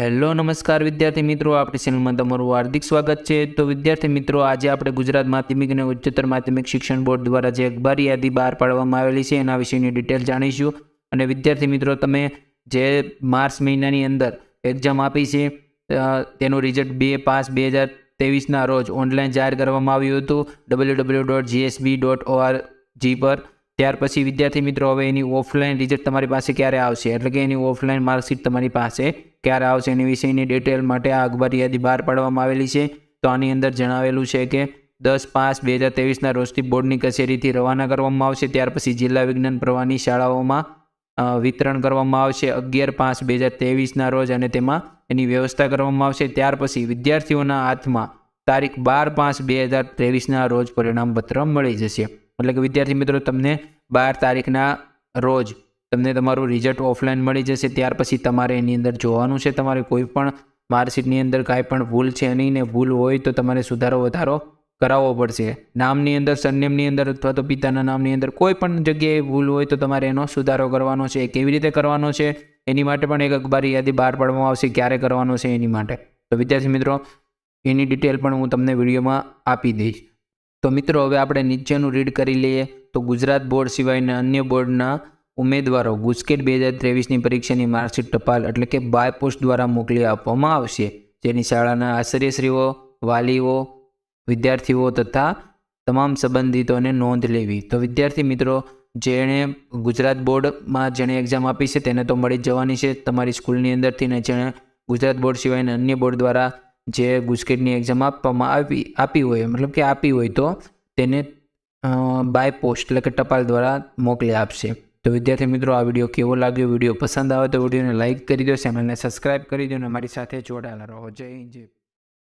hello નમસ્કાર વિદ્યાર્થી મિત્રો આપણી ચેનલમાં તમારું હાર્દિક સ્વાગત છે તો વિદ્યાર્થી મિત્રો આજે આપણે ગુજરાત માધ્યમિક અને ઉચ્ચતર માધ્યમિક શિક્ષણ બોર્ડ દ્વારા જે અખબાર યાદી બહાર પાડવામાં આવેલી છે એના વિશેની ડિટેલ જાણીશું અને વિદ્યાર્થી મિત્રો તમે જે માર્ચ મહિનાની અંદર એક્ઝામ આપી છે તેનું રિઝલ્ટ બે પાસ બે હજાર તેવીસના રોજ ઓનલાઈન જાહેર કરવામાં આવ્યું હતું W W dot GSB dot ORG પર ત્યાર પછી વિદ્યાર્થી મિત્રો હવે એની ઓફલાઈન રિઝલ્ટ તમારી પાસે ક્યારે આવશે એટલે કે એની ઓફલાઈન માર્કશીટ તમારી પાસે ક્યારે આવશે એની વિષયની ડિટેલ માટે આ અખબારી યાદી બહાર પાડવામાં આવેલી છે તો આની અંદર જણાવેલું છે કે દસ પાંચ બે હજાર તેવીસના રોજથી બોર્ડની કચેરીથી રવાના કરવામાં આવશે ત્યાર પછી જિલ્લા વિજ્ઞાન પ્રવાહની શાળાઓમાં વિતરણ કરવામાં આવશે અગિયાર પાંચ બે હજાર તેવીસના રોજ અને તેમાં એની વ્યવસ્થા કરવામાં આવશે ત્યાર પછી વિદ્યાર્થીઓના હાથમાં તારીખ બાર પાંચ બે હજાર ત્રેવીસના રોજ પરિણામપત્ર મળી જશે મતલબ કે વિદ્યાર્થી મિત્રો તમને બાર તારીખના રોજ તમને તમારું રિઝલ્ટ ઓફલાઈન મળી જશે ત્યાર પછી તમારે એની અંદર જોવાનું છે તમારે કોઈ પણ માર્કશીટની અંદર કાંઈ પણ ભૂલ છે નહીં ને ભૂલ હોય તો તમારે સુધારો વધારો કરાવવો પડશે નામની અંદર સરનેમની અંદર અથવા તો પિતાના નામની અંદર કોઈ પણ જગ્યાએ ભૂલ હોય તો તમારે એનો સુધારો કરવાનો છે કેવી રીતે કરવાનો છે એની માટે પણ એક અખબારી યાદી બહાર પાડવામાં આવશે ક્યારે કરવાનો છે એની માટે તો વિદ્યાર્થી મિત્રો એની ડિટેલ પણ હું તમને વિડીયોમાં આપી દઈશ તો મિત્રો હવે આપણે નીચેનું રીડ કરી લઈએ તો ગુજરાત બોર્ડ સિવાયના અન્ય બોર્ડના ઉમેદવારો ગુજકેટ બે હજાર ત્રેવીસની પરીક્ષાની માર્કશીટ ટપાલ એટલે કે બાય પોસ્ટ દ્વારા મોકલી આપવામાં આવશે જેની શાળાના આચાર્યશ્રીઓ વાલીઓ વિદ્યાર્થીઓ તથા તમામ સંબંધિતોને નોંધ લેવી તો વિદ્યાર્થી મિત્રો જેણે ગુજરાત બોર્ડમાં જેણે એક્ઝામ આપી છે તેને તો મળી જવાની છે તમારી સ્કૂલની અંદરથી ને જેણે ગુજરાત બોર્ડ સિવાયના અન્ય બોર્ડ દ્વારા જે ગુજકેટની એક્ઝામ આપવામાં આવી આપી હોય મતલબ કે આપી હોય તો તેને બાય પોસ્ટ એટલે કે ટપાલ દ્વારા મોકલી આપશે તો વિદ્યાર્થી મિત્રો આ વિડીયો કેવો લાગ્યો વિડીયો પસંદ આવે તો વિડીયોને લાઇક કરી દો ચેનલને સબસ્ક્રાઇબ કરી દો અને મારી સાથે જોડાયેલા રહો જય હિન્દ જય